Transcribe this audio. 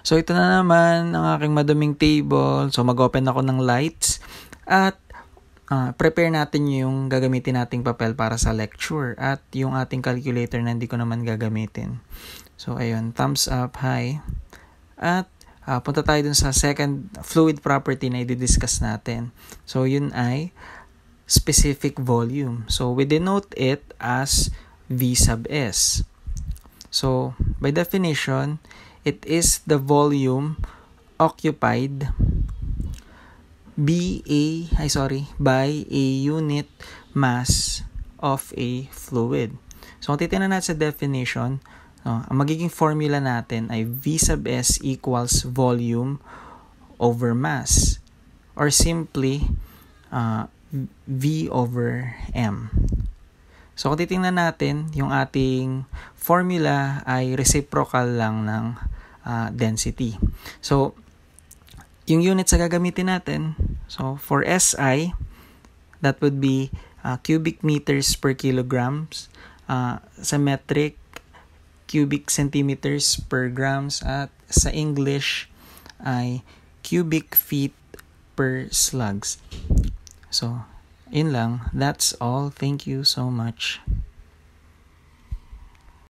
So ito na naman ang aking maduming table. So mag-open ako ng lights at uh, prepare natin yung gagamitin nating papel para sa lecture at yung ating calculator na hindi ko naman gagamitin. So ayun, thumbs up, hi. At uh, punta tayo dun sa second fluid property na i-discuss natin. So yun ay specific volume. So we denote it as V sub S. So by definition, It is the volume occupied BA, i sorry, by a unit mass of a fluid. So, kung titignan natin sa definition, no, ang magiging formula natin ay V sub S equals volume over mass or simply uh, V over M. So, kung titingnan natin, yung ating formula ay reciprocal lang ng uh, density. So, yung units na gagamitin natin, so for SI, that would be uh, cubic meters per kilograms. Uh, sa metric, cubic centimeters per grams. At sa English ay cubic feet per slugs. So, in lang. That's all. Thank you so much.